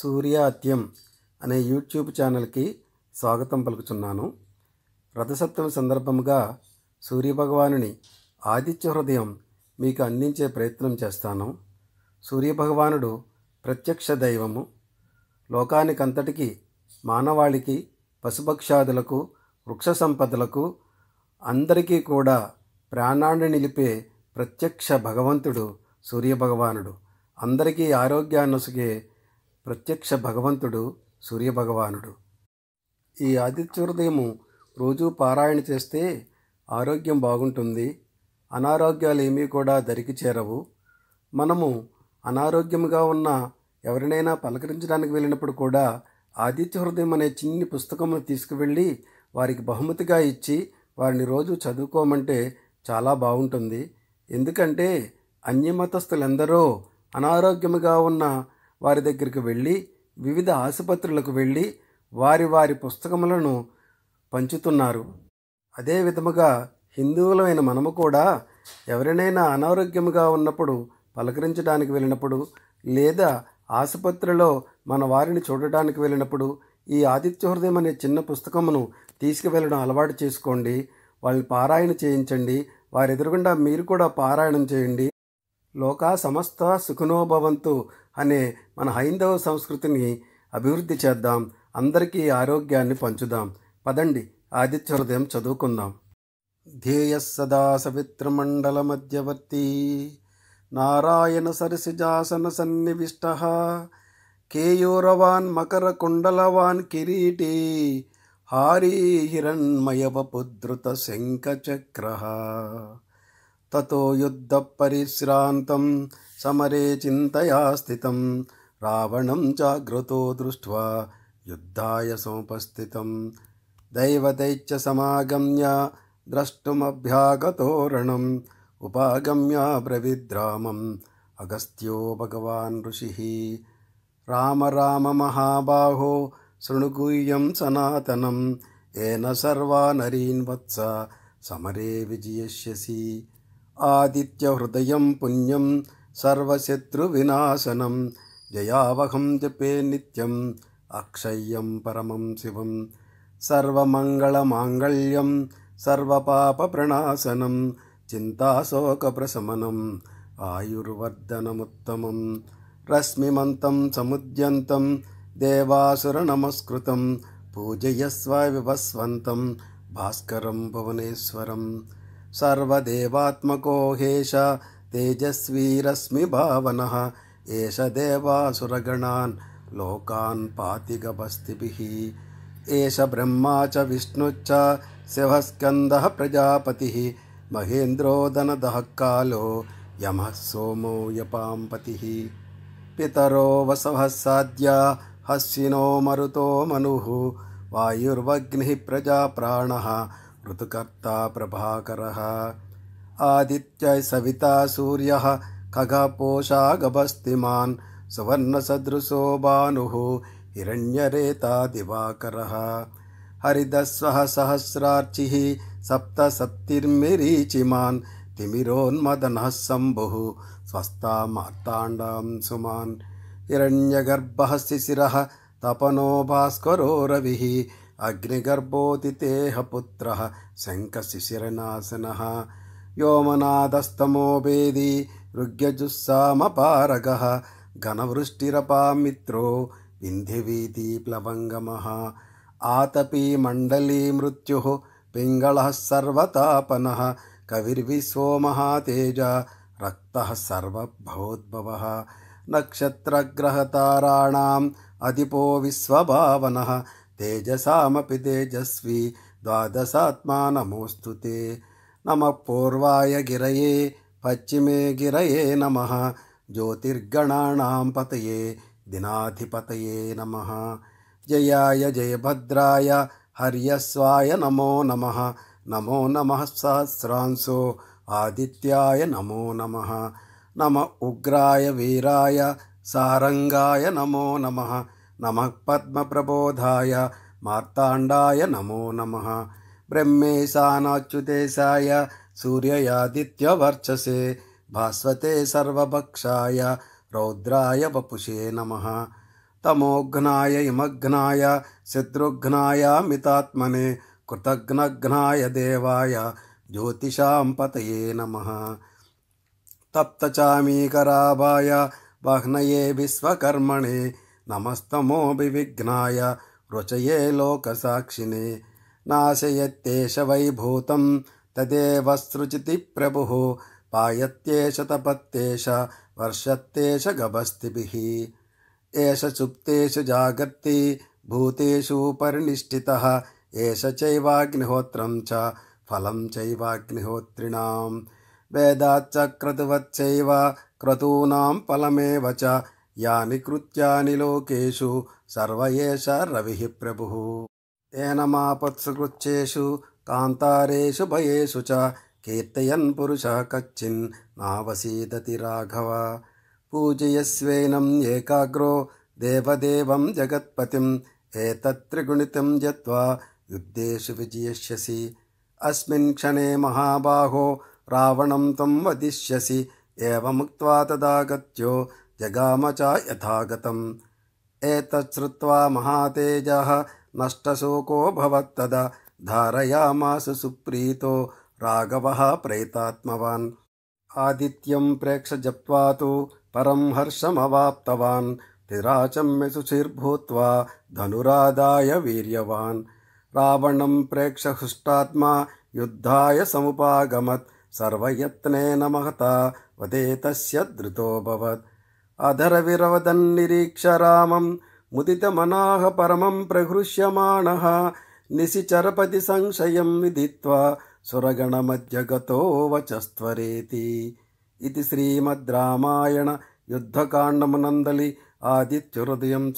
సూర్యాత్యం అనే యూట్యూబ్ ఛానల్కి స్వాగతం పలుకుచున్నాను రథసప్తమి సందర్భముగా సూర్యభగవాను ఆదిత్య హృదయం మీకు అందించే ప్రయత్నం చేస్తాను సూర్యభగవానుడు ప్రత్యక్ష దైవము లోకానికంతటికి మానవాళికి పశుపక్షాదులకు వృక్ష సంపదలకు అందరికీ కూడా ప్రాణాన్ని నిలిపే ప్రత్యక్ష భగవంతుడు సూర్యభగవానుడు అందరికీ ఆరోగ్యాన్నసుగే ప్రత్యక్ష భగవంతుడు సూర్యభగవానుడు ఈ ఆదిత్యోదయము రోజూ పారాయణ చేస్తే ఆరోగ్యం బాగుంటుంది అనారోగ్యాలు ఏమీ కూడా దరికి చేరవు మనము అనారోగ్యంగా ఉన్న ఎవరినైనా పలకరించడానికి వెళ్ళినప్పుడు కూడా ఆదిత్య హృదయం అనే చిన్ని పుస్తకమును తీసుకువెళ్ళి వారికి బహుమతిగా ఇచ్చి వారిని రోజు చదువుకోమంటే చాలా బాగుంటుంది ఎందుకంటే అన్యమతస్థులందరూ అనారోగ్యముగా ఉన్న వారి దగ్గరికి వెళ్ళి వివిధ ఆసుపత్రులకు వెళ్ళి వారి వారి పుస్తకములను పంచుతున్నారు అదే విధముగా హిందువులమైన మనము కూడా ఎవరినైనా అనారోగ్యముగా ఉన్నప్పుడు పలకరించడానికి వెళ్ళినప్పుడు లేదా ఆసుపత్రిలో మన వారిని చూడటానికి వెళ్ళినప్పుడు ఈ ఆదిత్య హృదయం అనే చిన్న పుస్తకమును తీసుకువెళ్ళడం అలవాటు చేసుకోండి వాళ్ళు పారాయణ చేయించండి వారి ఎదురుగుండా మీరు కూడా పారాయణం చేయండి లోకా సమస్త సుఖనోభవంతు అనే మన హైందవ సంస్కృతిని అభివృద్ధి చేద్దాం అందరికీ ఆరోగ్యాన్ని పంచుదాం పదండి ఆదిత్య హృదయం చదువుకుందాం ధ్యేయ సదా సవిత్రమండల మధ్యవర్తి నారాయణ సరసిజాసన సన్నివిష్ట కేయూరవాన్ మకర కుండలవాన్ కిరీటీ హారీ హిరణ్మయవపుద్రుత శంఖచక్ర ततो युद्धपरिश्रान्तं समरे चिन्तया स्थितं रावणं चाग्रतो दृष्ट्वा युद्धाय समुपस्थितं दैवतैश्च समागम्य द्रष्टुमभ्यागतो रणम् उपागम्य ब्रविद्रामम् अगस्त्यो भगवान् ऋषिः राम राम महाबाहो शृणुगुह्यं सनातनम् येन सर्वा नरीन्वत्स समरे विजयिष्यसि ആദിത്യഹൃദയം പുണ്യം സർവശത്രുവിനാശനം ജയാവഹം ജപേ നിത്യം അക്ഷയ്യം പരമം ശിവം സർവമംഗളമാംഗല്യം സർവപാപപ്രണാശനം ചിന്താശോകപ്രശമനം ആയുർവർദ്ധനമുത്തമം रश्मिमन्तं समुद्यन्तं देवासुरनमस्कृतं पूजयस्व विवस्वन्तं भास्करं भुवनेश्वरम् सर्वदेवात्मको हेष तेजस्वीरश्मिभावनः एष देवासुरगणान् लोकान् पाति गपस्तिभिः एष ब्रह्मा च विष्णुश्च शिवस्कन्दः प्रजापतिः महेन्द्रो दनदः कालो यमः सोमो यपाम्पतिः पितरो वसवः साद्या हस्विनो मरुतो मनुः वायुर्वग्निः प्रजाप्राणः ऋतुकर्ता प्रभाकरः आदित्यै सविता सूर्यः खगपोषागभस्तिमान् सुवर्णसदृशो भानुः हिरण्यरेता दिवाकरः हरिदस्वः सहस्रार्चिः सप्तसप्तिर्मिरीचिमान् तिमिरोन्मदनः शम्भुः स्वस्ता मार्ताण्डां सुमान् हिरण्यगर्भः शिशिरः तपनो भास्करो रविः अग्निगर्भोतितेह पुत्रः शङ्कशिशिरनासनः व्योमनादस्तमो वेदि ऋग्यजुस्सामपारगः घनवृष्टिरपामित्रो विन्ध्यवीति प्लवङ्गमः मण्डली मृत्युः पिङ्गलः सर्वतापनः कविर्विश्वो महातेज रक्तः सर्वभवोद्भवः नक्षत्रग्रहताराणाम् अधिपो विश्वभावनः तेजसा तेजस्वी द्वादशात्मा ते नमः पूर्वाय गिरये पश्चिमे गिरये नमः ज्योतिर्गणानां पतये दिनाधिपतये नमः जयाय जयभद्राय हर्यस्वाय नमो नमः नमो नमः सहस्रांशो आदित्याय नमो नमः नम उग्राय वीराय सारङ्गाय नमो नमः नम पद्मप्रबोधाय मतांडा नमो नम ब्रह्मेशानाच्युतेशाय सूर्ययादित्यवर्चसे भास्वते सर्वभक्षाय रौद्राय वपुषे नमः तमोघ्नाय इमघ्नाय मितात्मने कृतघ्नघ्नाय देवाय ज्योतिषां पतये नमः तप्तचामीकराभाय वाह्नये विश्वकर्मणे नमस्तमो विघ्नाय रुचये लोकसाक्षिणे नाशयत्येष वैभूतं तदेव सृचिति प्रभुः पायत्येष तपत्येष वर्षत्येष गभस्तिभिः एष चुप्तेषु जागर्ति भूतेषु परिनिष्ठितः एष चैवाग्निहोत्रं च फलं वेदाच्च क्रतुवच्चैव क्रतूनां फलमेव च यानि कृत्यानि लोकेषु सर्व एष रविः प्रभुः एनमापत्सुकृत्येषु कान्तारेषु भयेषु च कीर्तयन् पुरुषः कच्चिन् नावसीदति राघव पूजयस्वेनम् एकाग्रो देवदेवं जगत्पतिम् एतत् जत्वा युद्धेषु विजयिष्यसि क्षणे महाबाहो रावणं त्वं वदिष्यसि एवमुक्त्वा तदागत्यो जगाम च यथागतम् एतच्छ्रुत्वा महातेजः नष्टशोको भवत्तदा धारयामास सुप्रीतो राघवः प्रेतात्मवान् आदित्यं प्रेक्ष जप्त्वा तु परं हर्षमवाप्तवान् तिराचम्य सुचिर्भूत्वा धनुरादाय वीर्यवान् रावणं प्रेक्ष हृष्टात्मा युद्धाय समुपागमत् सर्वयत्नेन महता वदेतस्य धृतोऽभवत् अधरविरवदन्निरीक्ष्य रामम् मुदितमनाः परमं प्रहृष्यमाणः निशि चरपदि विदित्वा सुरगणमज्जगतो वचस्त्वरेति इति श्रीमद् रामायण युद्धकाण्डमुनन्दलि आदित्यहृदयम्